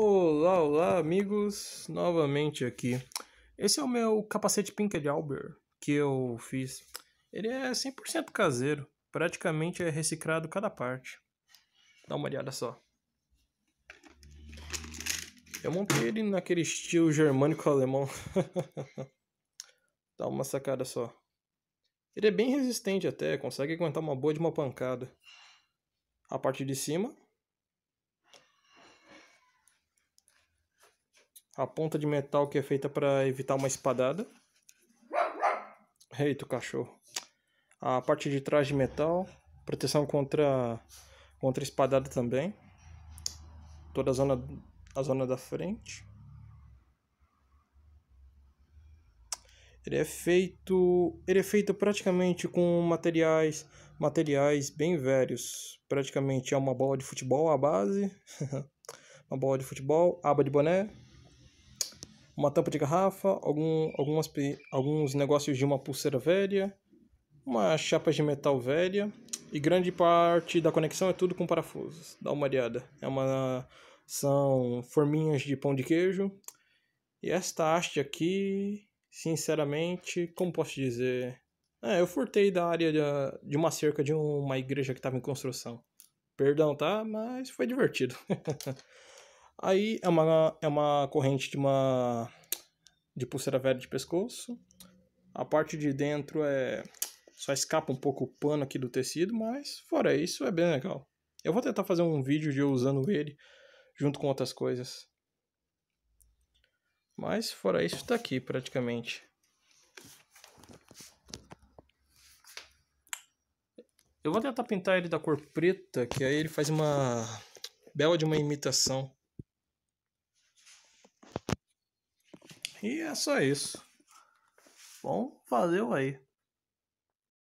Olá, olá, amigos, novamente aqui. Esse é o meu capacete pinker de Albert que eu fiz. Ele é 100% caseiro, praticamente é reciclado cada parte. Dá uma olhada só. Eu montei ele naquele estilo germânico-alemão. Dá uma sacada só. Ele é bem resistente até, consegue aguentar uma boa de uma pancada. A parte de cima A ponta de metal que é feita para evitar uma espadada. Eita, cachorro. A parte de trás de metal, proteção contra contra espadada também. Toda a zona a zona da frente. Ele é feito, ele é feito praticamente com materiais, materiais bem velhos. Praticamente é uma bola de futebol a base, uma bola de futebol, aba de boné, uma tampa de garrafa, algum, algumas, alguns negócios de uma pulseira velha, uma chapas de metal velha e grande parte da conexão é tudo com parafusos. Dá uma olhada. É uma são forminhas de pão de queijo. E esta haste aqui, sinceramente, como posso dizer, é, eu furtei da área de uma cerca de uma igreja que estava em construção. Perdão, tá? Mas foi divertido. Aí é uma, é uma corrente de uma de pulseira velha de pescoço. A parte de dentro é só escapa um pouco o pano aqui do tecido, mas fora isso é bem legal. Eu vou tentar fazer um vídeo de eu usando ele junto com outras coisas. Mas fora isso está aqui praticamente. Eu vou tentar pintar ele da cor preta, que aí ele faz uma bela de uma imitação E é só isso. Bom, valeu aí.